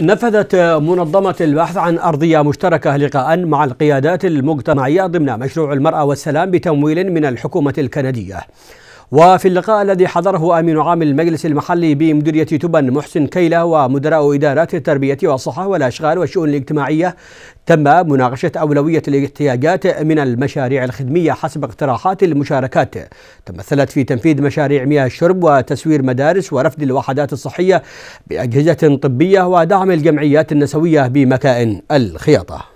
نفذت منظمة البحث عن أرضية مشتركة لقاء مع القيادات المجتمعية ضمن مشروع المرأة والسلام بتمويل من الحكومة الكندية وفي اللقاء الذي حضره أمين عام المجلس المحلي بمديرية تبن محسن كيلة ومدراء إدارات التربية والصحة والأشغال والشؤون الاجتماعية تم مناقشة أولوية الاحتياجات من المشاريع الخدمية حسب اقتراحات المشاركات تمثلت في تنفيذ مشاريع مياه الشرب وتسوير مدارس ورفد الوحدات الصحية بأجهزة طبية ودعم الجمعيات النسوية بمكائن الخياطة